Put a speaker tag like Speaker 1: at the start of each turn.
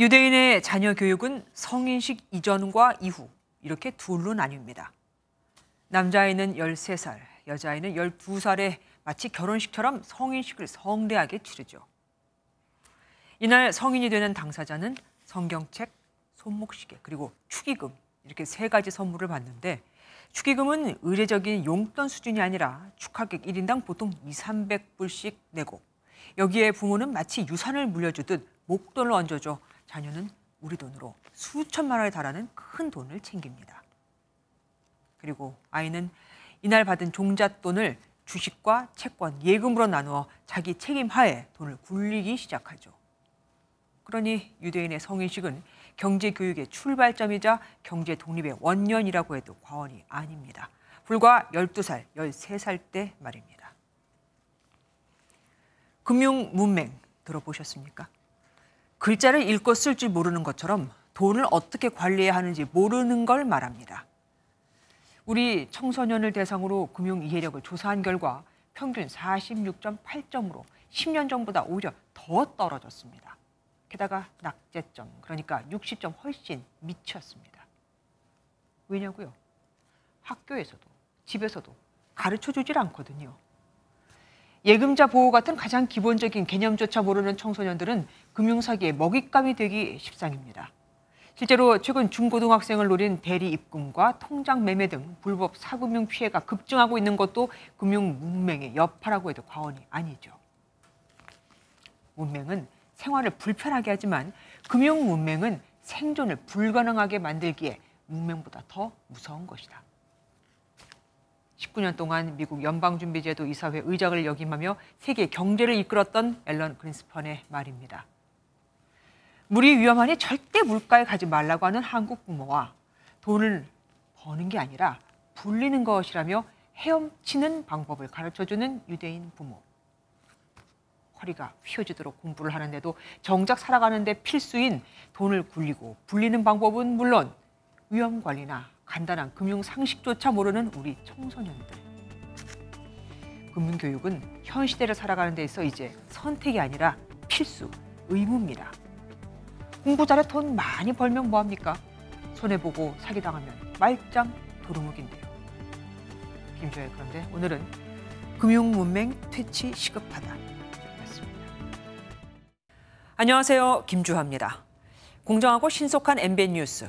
Speaker 1: 유대인의 자녀 교육은 성인식 이전과 이후 이렇게 둘로 나뉩니다. 남자아이는 13살, 여자아이는 12살에 마치 결혼식처럼 성인식을 성대하게 치르죠. 이날 성인이 되는 당사자는 성경책, 손목시계, 그리고 축의금 이렇게 세 가지 선물을 받는데 축의금은 의례적인 용돈 수준이 아니라 축하객 1인당 보통 2, 300불씩 내고 여기에 부모는 마치 유산을 물려주듯 목돈을 얹어줘 자녀는 우리 돈으로 수천만 원에 달하는 큰 돈을 챙깁니다. 그리고 아이는 이날 받은 종잣돈을 주식과 채권, 예금으로 나누어 자기 책임 하에 돈을 굴리기 시작하죠. 그러니 유대인의 성인식은 경제 교육의 출발점이자 경제 독립의 원년이라고 해도 과언이 아닙니다. 불과 12살, 13살 때 말입니다. 금융 문맹 들어보셨습니까? 글자를 읽고 쓸지 모르는 것처럼 돈을 어떻게 관리해야 하는지 모르는 걸 말합니다. 우리 청소년을 대상으로 금융 이해력을 조사한 결과 평균 46.8점으로 10년 전보다 오히려 더 떨어졌습니다. 게다가 낙제점, 그러니까 60점 훨씬 미쳤습니다. 왜냐고요? 학교에서도 집에서도 가르쳐 주질 않거든요. 예금자 보호 같은 가장 기본적인 개념조차 모르는 청소년들은 금융사기의 먹잇감이 되기 십상입니다. 실제로 최근 중고등학생을 노린 대리 입금과 통장 매매 등 불법 사금융 피해가 급증하고 있는 것도 금융 문맹의 여파라고 해도 과언이 아니죠. 문맹은 생활을 불편하게 하지만 금융 문맹은 생존을 불가능하게 만들기에 문맹보다 더 무서운 것이다. 19년 동안 미국 연방준비제도 이사회 의장을 역임하며 세계 경제를 이끌었던 앨런 그린스펀의 말입니다. 물이 위험하니 절대 물가에 가지 말라고 하는 한국 부모와 돈을 버는 게 아니라 불리는 것이라며 헤엄치는 방법을 가르쳐주는 유대인 부모. 허리가 휘어지도록 공부를 하는데도 정작 살아가는데 필수인 돈을 굴리고 불리는 방법은 물론 위험 관리나 간단한 금융 상식조차 모르는 우리 청소년들. 금융교육은 현 시대를 살아가는 데 있어 이제 선택이 아니라 필수, 의무입니다. 공부 잘해 돈 많이 벌면 뭐합니까? 손해보고 사기당하면 말짱 도루묵인데요. 김조의 그런데 오늘은 금융문맹 퇴치 시급하다 안녕하세요. 김주하입니다. 공정하고 신속한 MBN 뉴스